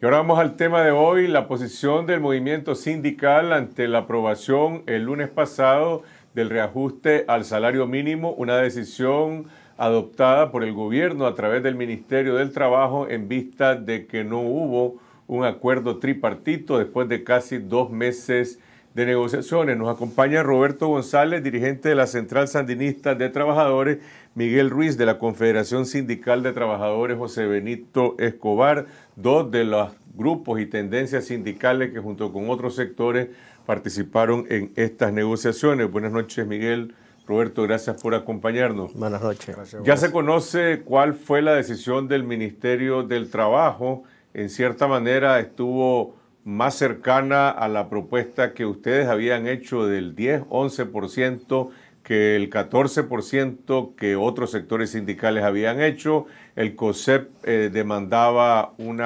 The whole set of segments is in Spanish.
Y ahora vamos al tema de hoy, la posición del movimiento sindical ante la aprobación el lunes pasado del reajuste al salario mínimo, una decisión adoptada por el gobierno a través del Ministerio del Trabajo en vista de que no hubo un acuerdo tripartito después de casi dos meses de negociaciones. Nos acompaña Roberto González, dirigente de la Central Sandinista de Trabajadores, Miguel Ruiz de la Confederación Sindical de Trabajadores, José Benito Escobar, dos de los grupos y tendencias sindicales que junto con otros sectores participaron en estas negociaciones. Buenas noches, Miguel. Roberto, gracias por acompañarnos. Buenas noches. ya se conoce cuál fue la decisión del Ministerio del Trabajo. En cierta manera estuvo más cercana a la propuesta que ustedes habían hecho del 10, 11% que el 14% que otros sectores sindicales habían hecho, el COSEP eh, demandaba un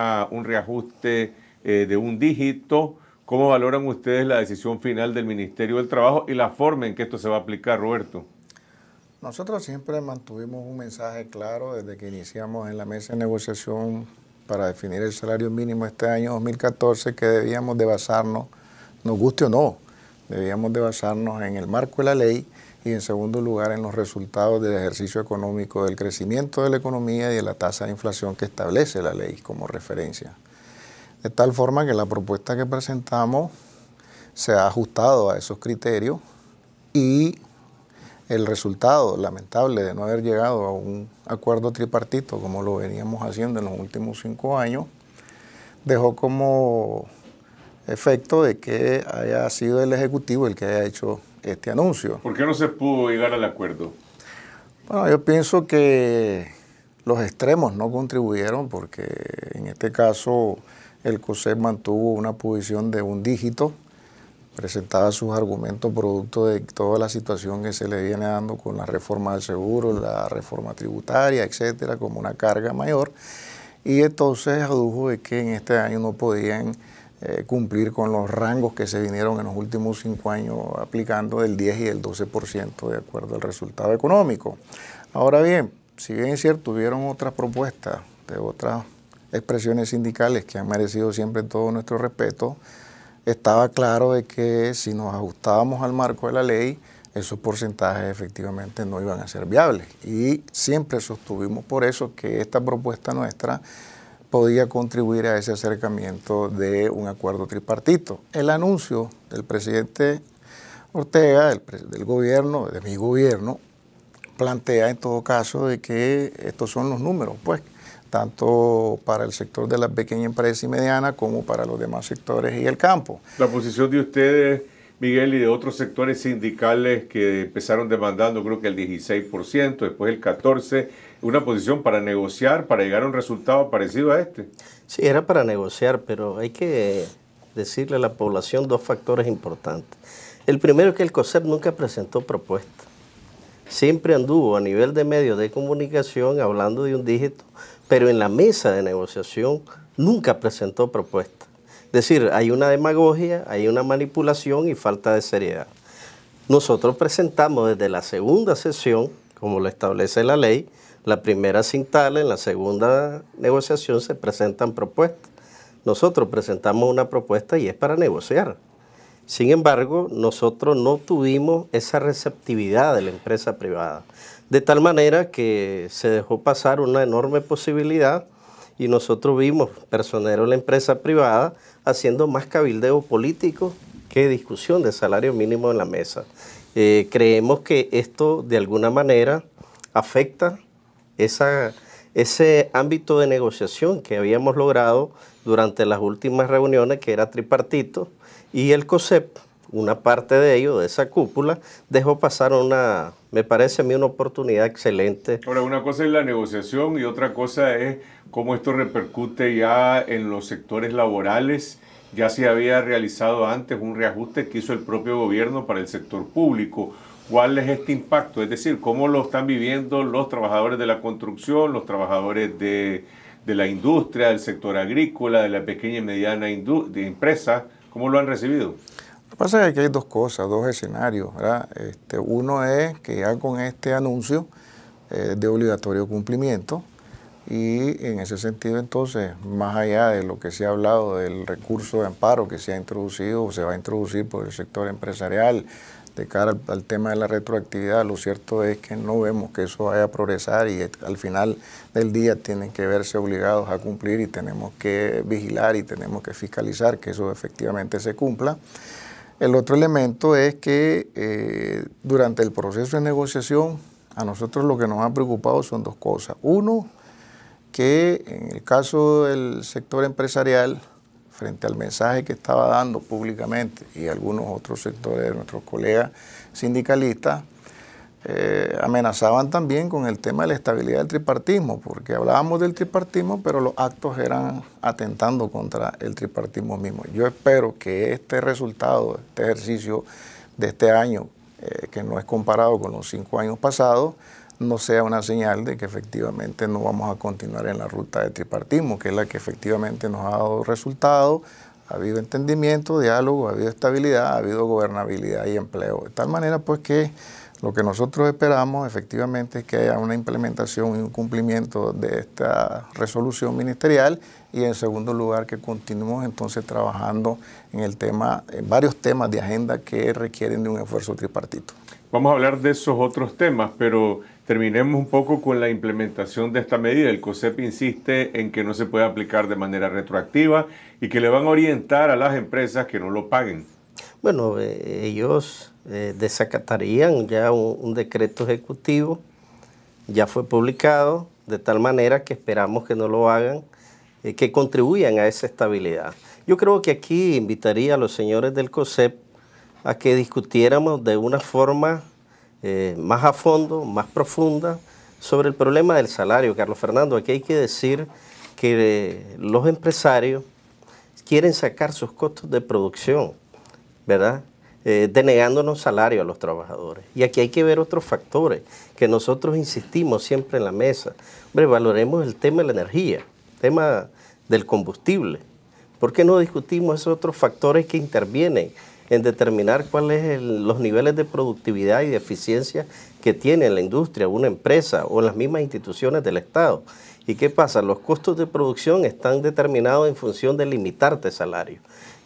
reajuste eh, de un dígito. ¿Cómo valoran ustedes la decisión final del Ministerio del Trabajo y la forma en que esto se va a aplicar, Roberto? Nosotros siempre mantuvimos un mensaje claro desde que iniciamos en la mesa de negociación para definir el salario mínimo este año 2014 que debíamos de basarnos, nos guste o no, debíamos de basarnos en el marco de la ley y en segundo lugar en los resultados del ejercicio económico, del crecimiento de la economía y de la tasa de inflación que establece la ley como referencia. De tal forma que la propuesta que presentamos se ha ajustado a esos criterios y el resultado lamentable de no haber llegado a un acuerdo tripartito como lo veníamos haciendo en los últimos cinco años, dejó como efecto de que haya sido el Ejecutivo el que haya hecho este anuncio. ¿Por qué no se pudo llegar al acuerdo? Bueno, yo pienso que los extremos no contribuyeron porque en este caso el COSEP mantuvo una posición de un dígito, presentaba sus argumentos producto de toda la situación que se le viene dando con la reforma del seguro, la reforma tributaria, etcétera, como una carga mayor. Y entonces adujo de que en este año no podían eh, cumplir con los rangos que se vinieron en los últimos cinco años aplicando del 10 y el 12% de acuerdo al resultado económico. Ahora bien, si bien es cierto, tuvieron otras propuestas de otras expresiones sindicales que han merecido siempre todo nuestro respeto, estaba claro de que si nos ajustábamos al marco de la ley, esos porcentajes efectivamente no iban a ser viables. Y siempre sostuvimos por eso que esta propuesta nuestra podía contribuir a ese acercamiento de un acuerdo tripartito. El anuncio del presidente Ortega, del, gobierno, de mi gobierno, plantea en todo caso de que estos son los números, pues, tanto para el sector de las pequeñas empresas y medianas como para los demás sectores y el campo. La posición de ustedes Miguel, y de otros sectores sindicales que empezaron demandando creo que el 16%, después el 14%, una posición para negociar, para llegar a un resultado parecido a este. Sí, era para negociar, pero hay que decirle a la población dos factores importantes. El primero es que el COSEP nunca presentó propuesta. Siempre anduvo a nivel de medios de comunicación hablando de un dígito, pero en la mesa de negociación nunca presentó propuestas decir, hay una demagogia, hay una manipulación y falta de seriedad. Nosotros presentamos desde la segunda sesión, como lo establece la ley, la primera sin tal, en la segunda negociación se presentan propuestas. Nosotros presentamos una propuesta y es para negociar. Sin embargo, nosotros no tuvimos esa receptividad de la empresa privada, de tal manera que se dejó pasar una enorme posibilidad y nosotros vimos personeros de la empresa privada haciendo más cabildeo político que discusión de salario mínimo en la mesa. Eh, creemos que esto de alguna manera afecta esa, ese ámbito de negociación que habíamos logrado durante las últimas reuniones, que era tripartito, y el COSEP, una parte de ello, de esa cúpula, dejó pasar una, me parece a mí, una oportunidad excelente. Ahora, una cosa es la negociación y otra cosa es cómo esto repercute ya en los sectores laborales. Ya se había realizado antes un reajuste que hizo el propio gobierno para el sector público. ¿Cuál es este impacto? Es decir, ¿cómo lo están viviendo los trabajadores de la construcción, los trabajadores de, la industria, del sector agrícola, de la pequeña y mediana de empresa? ¿Cómo lo han recibido? Lo que pasa es que hay dos cosas, dos escenarios. Este, uno es que ya con este anuncio eh, de obligatorio cumplimiento, y en ese sentido, entonces, más allá de lo que se ha hablado del recurso de amparo que se ha introducido o se va a introducir por el sector empresarial de cara al, tema de la retroactividad, lo cierto es que no vemos que eso vaya a progresar y al final del día tienen que verse obligados a cumplir y tenemos que vigilar y tenemos que fiscalizar que eso efectivamente se cumpla. El otro elemento es que eh, durante el proceso de negociación a nosotros lo que nos ha preocupado son dos cosas. Uno, que en el caso del sector empresarial, frente al mensaje que estaba dando públicamente y algunos otros sectores de nuestros colegas sindicalistas, eh, amenazaban también con el tema de la estabilidad del tripartismo, porque hablábamos del tripartismo, pero los actos eran atentando contra el tripartismo mismo. Yo espero que este resultado, este ejercicio de este año, eh, que no es comparado con los cinco años pasados, no sea una señal de que efectivamente no vamos a continuar en la ruta de tripartismo, que es la que efectivamente nos ha dado resultado, ha habido entendimiento, diálogo, ha habido estabilidad, ha habido gobernabilidad y empleo. De tal manera pues que lo que nosotros esperamos efectivamente es que haya una implementación y un cumplimiento de esta resolución ministerial y en segundo lugar que continuemos entonces trabajando en el tema, en varios temas de agenda que requieren de un esfuerzo tripartito. Vamos a hablar de esos otros temas, pero Terminemos un poco con la implementación de esta medida. El COSEP insiste en que no se puede aplicar de manera retroactiva y que le van a orientar a las empresas que no lo paguen. Bueno, eh, ellos eh, desacatarían ya un, decreto ejecutivo, ya fue publicado, de tal manera que esperamos que no lo hagan, eh, que contribuyan a esa estabilidad. Yo creo que aquí invitaría a los señores del COSEP a que discutiéramos de una forma eh, más a fondo, más profunda, sobre el problema del salario. Carlos Fernando, aquí hay que decir que eh, los empresarios quieren sacar sus costos de producción, ¿verdad? Eh, denegándonos salario a los trabajadores. Y aquí hay que ver otros factores que nosotros insistimos siempre en la mesa. Hombre, valoremos el tema de la energía, el tema del combustible. ¿Por qué no discutimos esos otros factores que intervienen en determinar cuáles son los niveles de productividad y de eficiencia que tiene la industria, una empresa o las mismas instituciones del Estado. ¿Y qué pasa? Los costos de producción están determinados en función de limitarte salario.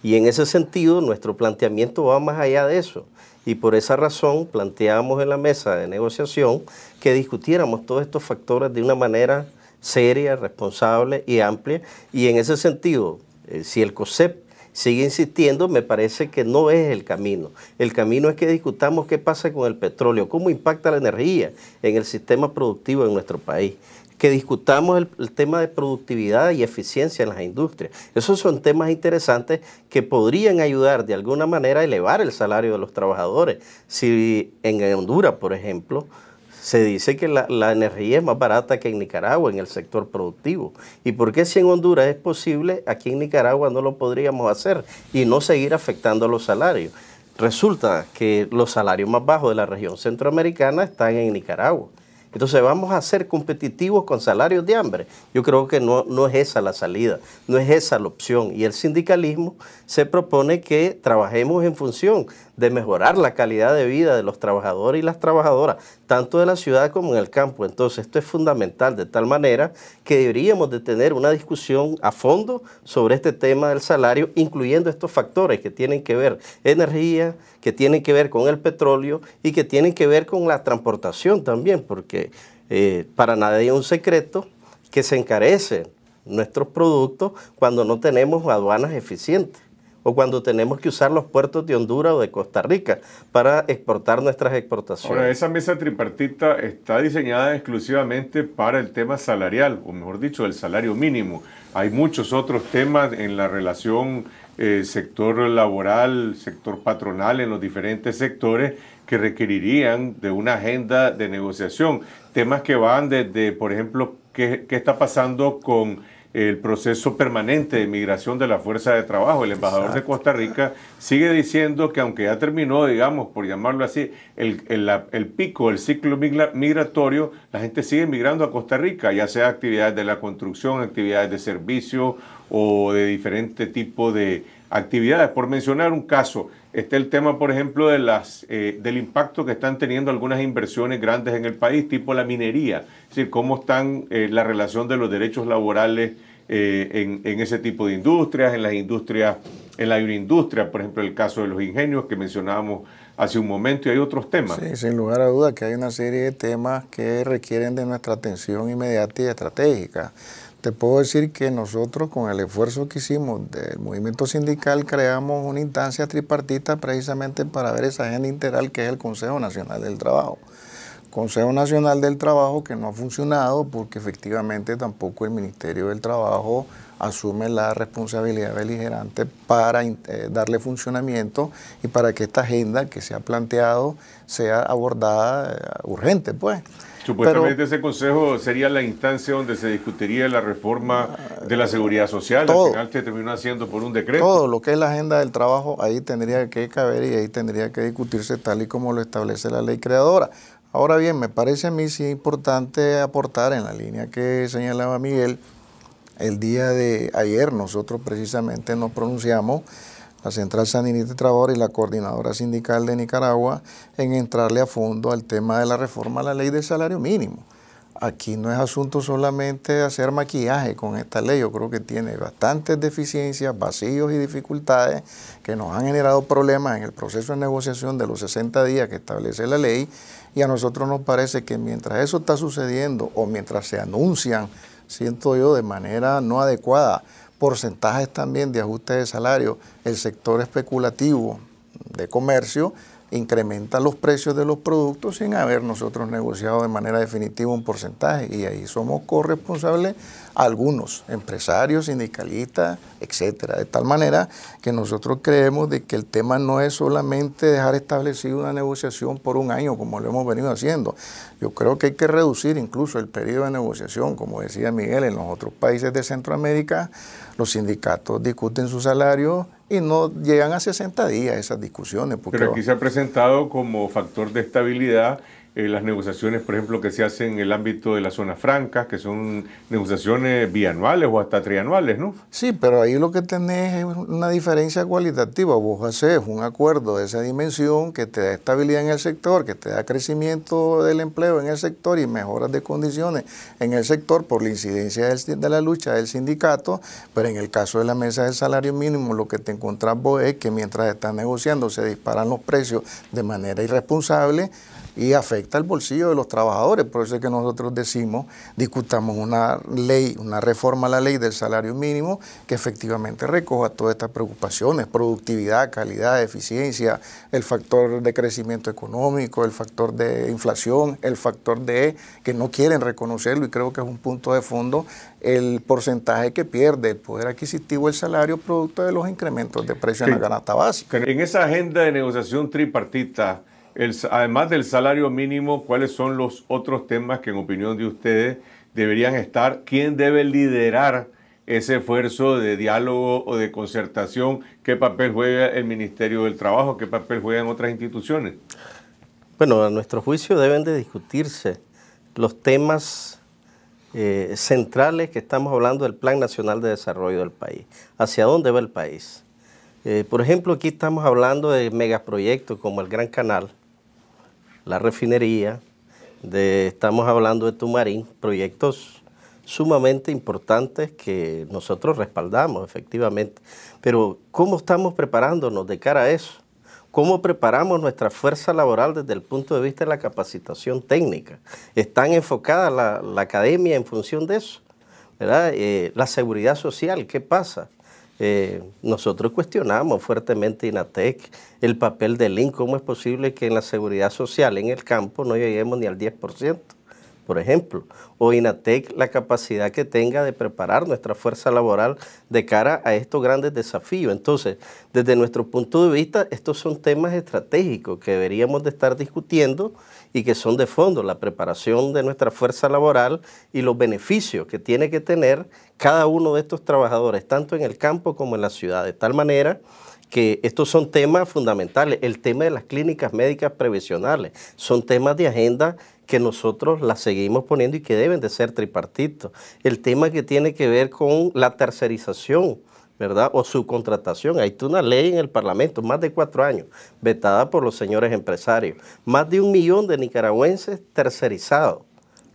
Y en ese sentido, nuestro planteamiento va más allá de eso. Y por esa razón planteamos en la mesa de negociación que discutiéramos todos estos factores de una manera seria, responsable y amplia. Y en ese sentido, eh, si el COSEP sigue insistiendo, me parece que no es el camino. El camino es que discutamos qué pasa con el petróleo, cómo impacta la energía en el sistema productivo en nuestro país que discutamos el, tema de productividad y eficiencia en las industrias. Esos son temas interesantes que podrían ayudar de alguna manera a elevar el salario de los trabajadores. Si en Honduras, por ejemplo, se dice que la, energía es más barata que en Nicaragua, en el sector productivo. ¿Y por qué si en Honduras es posible, aquí en Nicaragua no lo podríamos hacer y no seguir afectando los salarios? Resulta que los salarios más bajos de la región centroamericana están en Nicaragua. Entonces vamos a ser competitivos con salarios de hambre. Yo creo que no, no es esa la salida, no es esa la opción. Y el sindicalismo se propone que trabajemos en función de mejorar la calidad de vida de los trabajadores y las trabajadoras, tanto de la ciudad como en el campo. Entonces esto es fundamental de tal manera que deberíamos de tener una discusión a fondo sobre este tema del salario, incluyendo estos factores que tienen que ver energía, que tienen que ver con el petróleo y que tienen que ver con la transportación también, porque eh, para nadie es un secreto que se encarecen nuestros productos cuando no tenemos aduanas eficientes o cuando tenemos que usar los puertos de Honduras o de Costa Rica para exportar nuestras exportaciones. Ahora, esa mesa tripartita está diseñada exclusivamente para el tema salarial, o mejor dicho, el salario mínimo. Hay muchos otros temas en la relación eh, sector laboral, sector patronal, en los diferentes sectores que requerirían de una agenda de negociación. Temas que van desde, por ejemplo, qué está pasando con el proceso permanente de migración de la fuerza de trabajo. El embajador de Costa Rica sigue diciendo que aunque ya terminó, digamos, por llamarlo así, el, el pico, el ciclo migratorio, la gente sigue migrando a Costa Rica, ya sea actividades de la construcción, actividades de servicio o de diferente tipo de, actividades. Por mencionar un caso, está el tema, por ejemplo, de las, eh, del impacto que están teniendo algunas inversiones grandes en el país, tipo la minería, es decir, cómo están eh, la relación de los derechos laborales eh, en, en, ese tipo de industrias, en las industrias, en la industria. por ejemplo, el caso de los ingenios que mencionábamos hace un momento y hay otros temas. Sí, sin lugar a duda que hay una serie de temas que requieren de nuestra atención inmediata y estratégica te puedo decir que nosotros con el esfuerzo que hicimos del movimiento sindical creamos una instancia tripartita precisamente para ver esa agenda integral que es el Consejo Nacional del Trabajo. Consejo Nacional del Trabajo que no ha funcionado porque efectivamente tampoco el Ministerio del Trabajo asume la responsabilidad beligerante para eh, darle funcionamiento y para que esta agenda que se ha planteado sea abordada eh, urgente, pues. Supuestamente ese consejo sería la instancia donde se discutiría la reforma de la seguridad social, al final se terminó haciendo por un decreto. Todo lo que es la agenda del trabajo, ahí tendría que caber y ahí tendría que discutirse tal y como lo establece la ley creadora. Ahora bien, me parece a mí sí importante aportar en la línea que señalaba Miguel, el día de ayer nosotros precisamente nos pronunciamos la Central Sandinista de Trabajadores y la Coordinadora Sindical de Nicaragua en entrarle a fondo al tema de la reforma a la ley del salario mínimo. Aquí no es asunto solamente hacer maquillaje con esta ley, yo creo que tiene bastantes deficiencias, vacíos y dificultades que nos han generado problemas en el proceso de negociación de los 60 días que establece la ley y a nosotros nos parece que mientras eso está sucediendo o mientras se anuncian, siento yo, de manera no adecuada porcentajes también de ajuste de salario, el sector especulativo de comercio incrementa los precios de los productos sin haber nosotros negociado de manera definitiva un porcentaje y ahí somos corresponsables algunos empresarios, sindicalistas, etcétera, de tal manera que nosotros creemos de que el tema no es solamente dejar establecida una negociación por un año como lo hemos venido haciendo. Yo creo que hay que reducir incluso el periodo de negociación, como decía Miguel, en los otros países de Centroamérica los sindicatos discuten su salario y no llegan a 60 días esas discusiones. Porque Pero aquí se ha presentado como factor de estabilidad eh, las negociaciones, por ejemplo, que se hacen en el ámbito de las zonas francas, que son negociaciones bianuales o hasta trianuales, ¿no? Sí, pero ahí lo que tenés es una diferencia cualitativa. Vos haces un acuerdo de esa dimensión que te da estabilidad en el sector, que te da crecimiento del empleo en el sector y mejoras de condiciones en el sector por la incidencia de la lucha del sindicato, pero en el caso de la mesa del salario mínimo lo que te encontrás vos es que mientras estás negociando se disparan los precios de manera irresponsable y afecta el bolsillo de los trabajadores. Por eso es que nosotros decimos, discutamos una ley, una reforma a la ley del salario mínimo que efectivamente recoja todas estas preocupaciones, productividad, calidad, eficiencia, el factor de crecimiento económico, el factor de inflación, el factor de que no quieren reconocerlo y creo que es un punto de fondo el porcentaje que pierde el poder adquisitivo el salario producto de los incrementos de precios en la canasta básica. En esa agenda de negociación tripartita, además del salario mínimo, ¿cuáles son los otros temas que en opinión de ustedes deberían estar? ¿Quién debe liderar ese esfuerzo de diálogo o de concertación? ¿Qué papel juega el Ministerio del Trabajo? ¿Qué papel juegan otras instituciones? Bueno, a nuestro juicio deben de discutirse los temas eh, centrales que estamos hablando del Plan Nacional de Desarrollo del país. ¿Hacia dónde va el país? Eh, por ejemplo, aquí estamos hablando de megaproyectos como el Gran Canal, la refinería, estamos hablando de Tumarín, proyectos sumamente importantes que nosotros respaldamos, efectivamente. Pero ¿cómo estamos preparándonos de cara a eso? ¿Cómo preparamos nuestra fuerza laboral desde el punto de vista de la capacitación técnica? ¿Están enfocada la, academia en función de eso? Eh, la seguridad social, ¿qué pasa? Eh, nosotros cuestionamos fuertemente INATEC, el papel del INC, cómo es posible que en la seguridad social en el campo no lleguemos ni al 10% por ejemplo, o INATEC la capacidad que tenga de preparar nuestra fuerza laboral de cara a estos grandes desafíos. Entonces, desde nuestro punto de vista, estos son temas estratégicos que deberíamos de estar discutiendo y que son de fondo, la preparación de nuestra fuerza laboral y los beneficios que tiene que tener cada uno de estos trabajadores, tanto en el campo como en la ciudad, de tal manera que estos son temas fundamentales. El tema de las clínicas médicas previsionales son temas de agenda que nosotros las seguimos poniendo y que deben de ser tripartitos. El tema que tiene que ver con la tercerización. ¿verdad? O subcontratación. Hay una ley en el Parlamento, más de cuatro años, vetada por los señores empresarios. Más de un millón de nicaragüenses tercerizados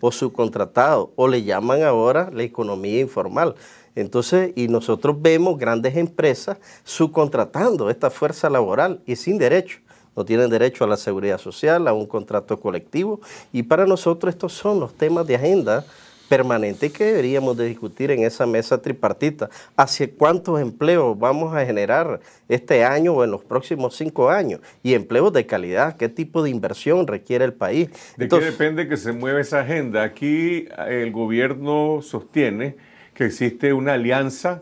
o subcontratados, o le llaman ahora la economía informal. Entonces, y nosotros vemos grandes empresas subcontratando esta fuerza laboral y sin derecho no tienen derecho a la seguridad social, a un contrato colectivo. Y para nosotros estos son los temas de agenda permanente que deberíamos de discutir en esa mesa tripartita. ¿Hacia cuántos empleos vamos a generar este año o en los próximos cinco años? Y empleos de calidad, ¿qué tipo de inversión requiere el país? ¿De qué depende que se mueva esa agenda? Aquí eh, el gobierno sostiene que existe una alianza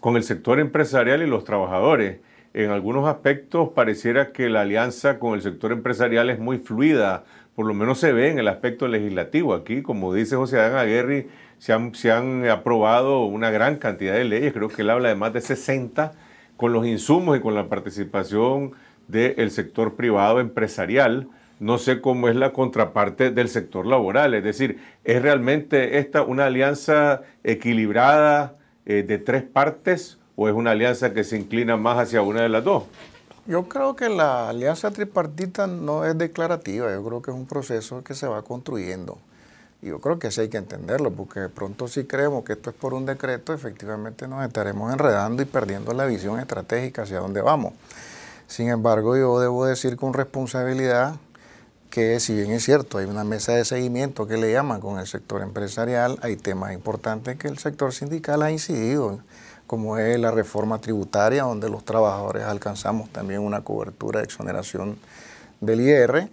con el sector empresarial y los trabajadores en algunos aspectos pareciera que la alianza con el sector empresarial es muy fluida, por lo menos se ve en el aspecto legislativo. Aquí, como dice José Adán Aguirre, se han, aprobado una gran cantidad de leyes, creo que él habla de más de 60, con los insumos y con la participación del sector privado empresarial. No sé cómo es la contraparte del sector laboral, es decir, ¿es realmente esta una alianza equilibrada eh, de tres partes? o es una alianza que se inclina más hacia una de las dos? Yo creo que la alianza tripartita no es declarativa, yo creo que es un proceso que se va construyendo. Y yo creo que eso hay que entenderlo, porque de pronto si creemos que esto es por un decreto, efectivamente nos estaremos enredando y perdiendo la visión estratégica hacia dónde vamos. Sin embargo, yo debo decir con responsabilidad que si bien es cierto, hay una mesa de seguimiento que le llaman con el sector empresarial, hay temas importantes que el sector sindical ha incidido como es la reforma tributaria, donde los trabajadores alcanzamos también una cobertura de exoneración del IR,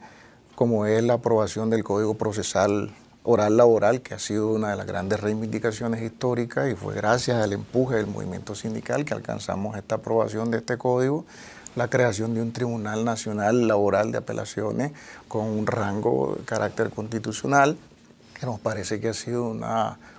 como es la aprobación del Código Procesal Oral Laboral, que ha sido una de las grandes reivindicaciones históricas y fue gracias al empuje del movimiento sindical que alcanzamos esta aprobación de este código, la creación de un Tribunal Nacional Laboral de Apelaciones con un rango de carácter constitucional, que nos parece que ha sido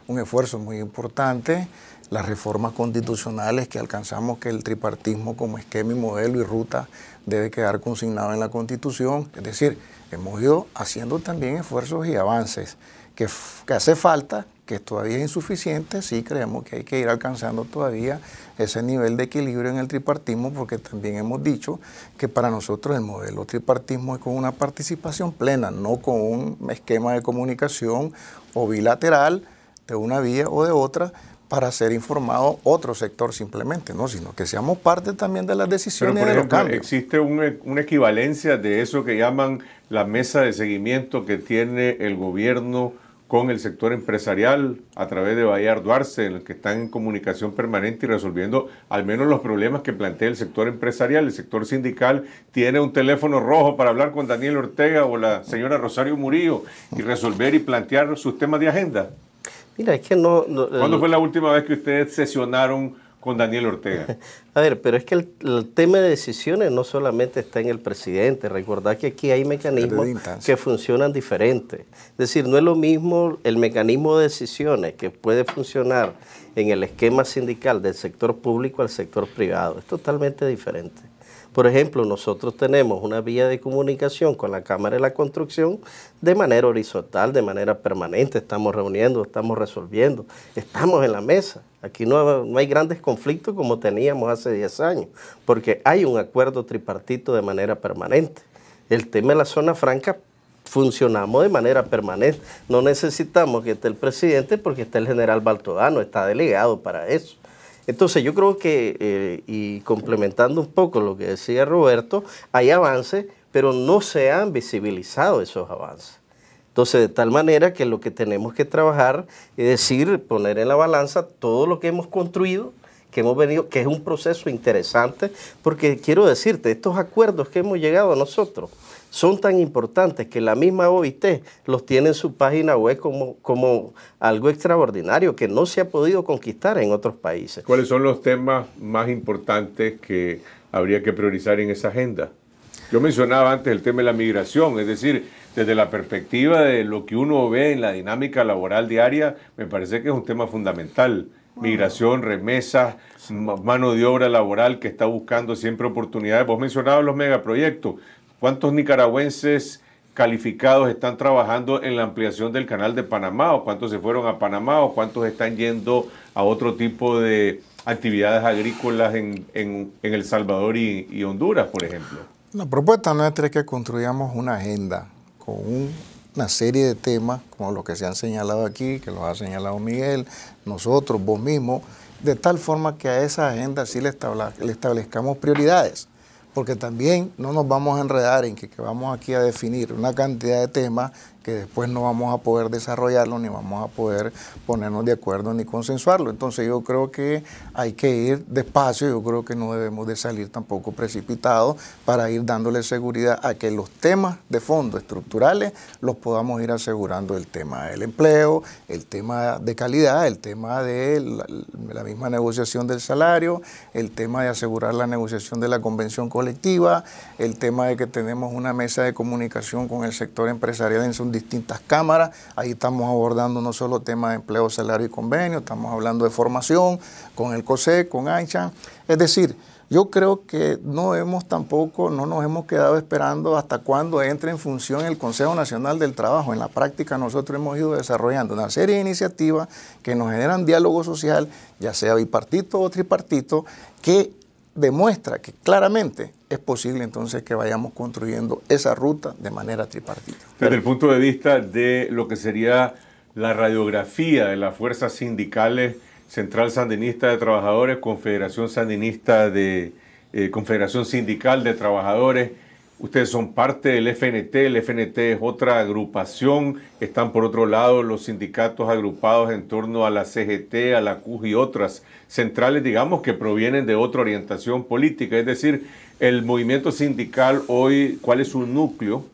un esfuerzo muy importante las reformas constitucionales que alcanzamos que el tripartismo como esquema y modelo y ruta debe quedar consignado en la Constitución. Es decir, hemos ido haciendo también esfuerzos y avances que, que hace falta, que todavía es insuficiente, sí creemos que hay que ir alcanzando todavía ese nivel de equilibrio en el tripartismo, porque también hemos dicho que para nosotros el modelo tripartismo es con una participación plena, no con un esquema de comunicación o bilateral de una vía o de otra, para ser informado otro sector simplemente, no, sino que seamos parte también de las decisiones Pero por ejemplo, Existe un, e, una equivalencia de eso que llaman la mesa de seguimiento que tiene el gobierno con el sector empresarial a través de Bayard Duarte, en el que están en comunicación permanente y resolviendo al menos los problemas que plantea el sector empresarial. El sector sindical tiene un teléfono rojo para hablar con Daniel Ortega o la señora Rosario Murillo y resolver y plantear sus temas de agenda. Mira, es que no... ¿Cuándo fue la última vez que ustedes sesionaron con Daniel Ortega? A ver, pero es que el, tema de decisiones no solamente está en el presidente. Recordad que aquí hay mecanismos que funcionan diferente. Es decir, no es lo mismo el mecanismo de decisiones que puede funcionar en el esquema sindical del sector público al sector privado. Es totalmente diferente. Por ejemplo, nosotros tenemos una vía de comunicación con la Cámara de la Construcción de manera horizontal, de manera permanente. Estamos reuniendo, estamos resolviendo, estamos en la mesa. Aquí no, hay grandes conflictos como teníamos hace 10 años, porque hay un acuerdo tripartito de manera permanente. El tema de la zona franca funcionamos de manera permanente. No necesitamos que esté el presidente porque está el general Baltodano, está delegado para eso. Entonces yo creo que, eh, y complementando un poco lo que decía Roberto, hay avances, pero no se han visibilizado esos avances. Entonces, de tal manera que lo que tenemos que trabajar es decir, poner en la balanza todo lo que hemos construido, que hemos venido, que es un proceso interesante, porque quiero decirte, estos acuerdos que hemos llegado nosotros, son tan importantes que la misma OIT los tiene en su página web como, como algo extraordinario que no se ha podido conquistar en otros países. ¿Cuáles son los temas más importantes que habría que priorizar en esa agenda? Yo mencionaba antes el tema de la migración, es decir, desde la perspectiva de lo que uno ve en la dinámica laboral diaria, me parece que es un tema fundamental. Migración, remesas, mano de obra laboral que está buscando siempre oportunidades. Vos mencionabas los megaproyectos. ¿Cuántos nicaragüenses calificados están trabajando en la ampliación del canal de Panamá o cuántos se fueron a Panamá o cuántos están yendo a otro tipo de actividades agrícolas en, El Salvador y, Honduras, por ejemplo. La propuesta nuestra es que construyamos una agenda con una serie de temas, como los que se han señalado aquí, que los ha señalado Miguel, nosotros, vos mismo, de tal forma que a esa agenda sí le, establezcamos prioridades porque también no nos vamos a enredar en que, vamos aquí a definir una cantidad de temas que después no vamos a poder desarrollarlo, ni vamos a poder ponernos de acuerdo, ni consensuarlo. Entonces yo creo que hay que ir despacio, yo creo que no debemos de salir tampoco precipitados para ir dándole seguridad a que los temas de fondo estructurales los podamos ir asegurando el tema del empleo, el tema de calidad, el tema de la, misma negociación del salario, el tema de asegurar la negociación de la convención colectiva, el tema de que tenemos una mesa de comunicación con el sector empresarial en su distintas cámaras. Ahí estamos abordando no solo temas de empleo, salario y convenio, estamos hablando de formación con el COSE, con ANCHA, Es decir, yo creo que no hemos tampoco, no nos hemos quedado esperando hasta cuando entre en función el Consejo Nacional del Trabajo. En la práctica nosotros hemos ido desarrollando una serie de iniciativas que nos generan diálogo social, ya sea bipartito o tripartito, que demuestra que claramente es posible entonces que vayamos construyendo esa ruta de manera tripartita. Desde el punto de vista de lo que sería la radiografía de las fuerzas sindicales, Central Sandinista de Trabajadores, Confederación Sandinista de eh, Confederación Sindical de Trabajadores, Ustedes son parte del FNT, el FNT es otra agrupación, están por otro lado los sindicatos agrupados en torno a la CGT, a la CUJ y otras centrales, digamos, que provienen de otra orientación política. Es decir, el movimiento sindical hoy, ¿cuál es su núcleo?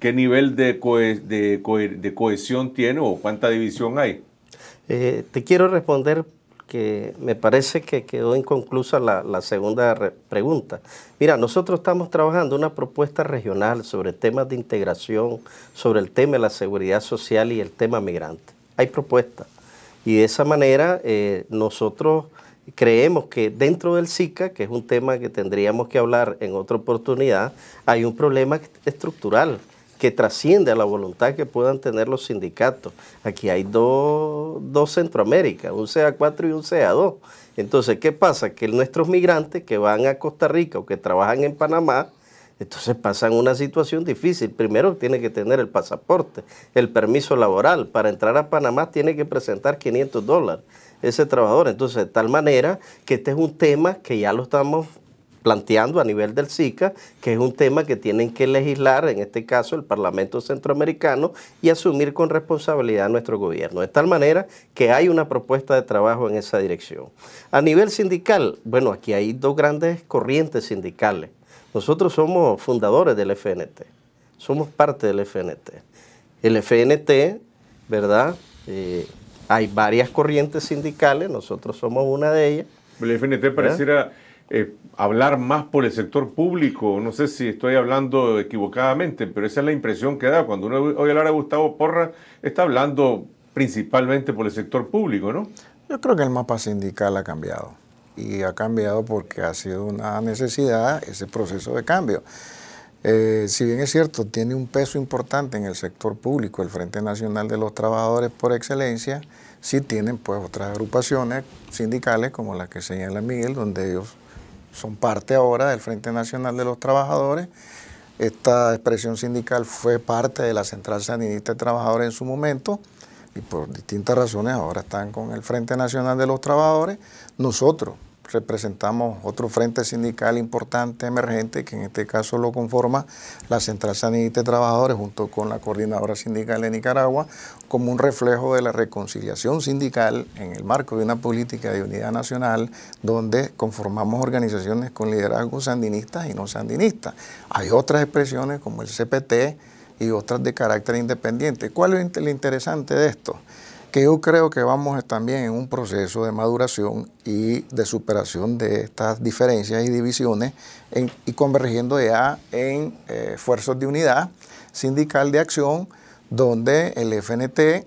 ¿Qué nivel de, de, cohesión tiene o cuánta división hay? Eh, te quiero responder que me parece que quedó inconclusa la, segunda pregunta. Mira, nosotros estamos trabajando una propuesta regional sobre temas de integración, sobre el tema de la seguridad social y el tema migrante. Hay propuestas. Y de esa manera eh, nosotros creemos que dentro del SICA, que es un tema que tendríamos que hablar en otra oportunidad, hay un problema estructural que trasciende a la voluntad que puedan tener los sindicatos. Aquí hay dos Centroaméricas, Centroamérica, un CA4 y un CA2. Entonces, ¿qué pasa? Que nuestros migrantes que van a Costa Rica o que trabajan en Panamá, entonces pasan una situación difícil. Primero tiene que tener el pasaporte, el permiso laboral. Para entrar a Panamá tiene que presentar 500 dólares ese trabajador. Entonces, de tal manera que este es un tema que ya lo estamos planteando a nivel del SICA, que es un tema que tienen que legislar, en este caso el Parlamento Centroamericano, y asumir con responsabilidad nuestro gobierno, de tal manera que hay una propuesta de trabajo en esa dirección. A nivel sindical, bueno, aquí hay dos grandes corrientes sindicales. Nosotros somos fundadores del FNT, somos parte del FNT. El FNT, ¿verdad? Eh, hay varias corrientes sindicales, nosotros somos una de ellas. El FNT pareciera... Eh, hablar más por el sector público. No sé si estoy hablando equivocadamente, pero esa es la impresión que da. Cuando uno hoy hablar a Gustavo Porra, está hablando principalmente por el sector público, ¿no? Yo creo que el mapa sindical ha cambiado. Y ha cambiado porque ha sido una necesidad ese proceso de cambio. Eh, si bien es cierto, tiene un peso importante en el sector público, el Frente Nacional de los Trabajadores por excelencia, sí tienen pues otras agrupaciones sindicales como la que señala Miguel, donde ellos son parte ahora del Frente Nacional de los Trabajadores. Esta expresión sindical fue parte de la Central Sandinista de Trabajadores en su momento y por distintas razones ahora están con el Frente Nacional de los Trabajadores. Nosotros, representamos otro frente sindical importante, emergente, que en este caso lo conforma la Central Sandinista de Trabajadores junto con la Coordinadora Sindical de Nicaragua, como un reflejo de la reconciliación sindical en el marco de una política de unidad nacional donde conformamos organizaciones con liderazgos sandinistas y no sandinistas. Hay otras expresiones como el CPT y otras de carácter independiente. ¿Cuál es lo interesante de esto? que yo creo que vamos también en un proceso de maduración y de superación de estas diferencias y divisiones y convergiendo ya en esfuerzos eh, de unidad sindical de acción donde el FNT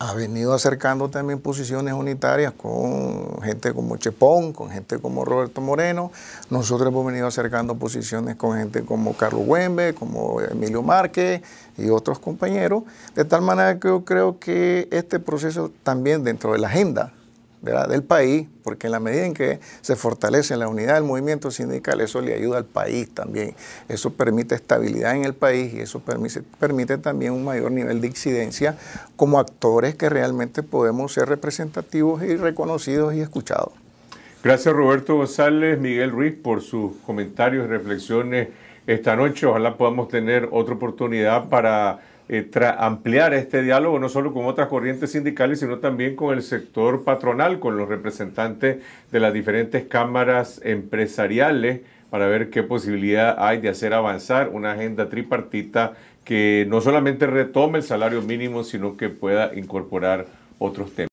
ha venido acercando también posiciones unitarias con gente como Chepón, con gente como Roberto Moreno. Nosotros hemos venido acercando posiciones con gente como Carlos Güembe, como Emilio Márquez y otros compañeros. De tal manera que yo creo que este proceso también dentro de la agenda del país, porque en la medida en que se fortalece la unidad del movimiento sindical, eso le ayuda al país también. Eso permite estabilidad en el país y eso permite, permite también un mayor nivel de incidencia como actores que realmente podemos ser representativos y reconocidos y escuchados. Gracias Roberto González, Miguel Ruiz por sus comentarios y reflexiones esta noche. Ojalá podamos tener otra oportunidad para eh, ampliar este diálogo no solo con otras corrientes sindicales, sino también con el sector patronal, con los representantes de las diferentes cámaras empresariales, para ver qué posibilidad hay de hacer avanzar una agenda tripartita que no solamente retome el salario mínimo, sino que pueda incorporar otros temas.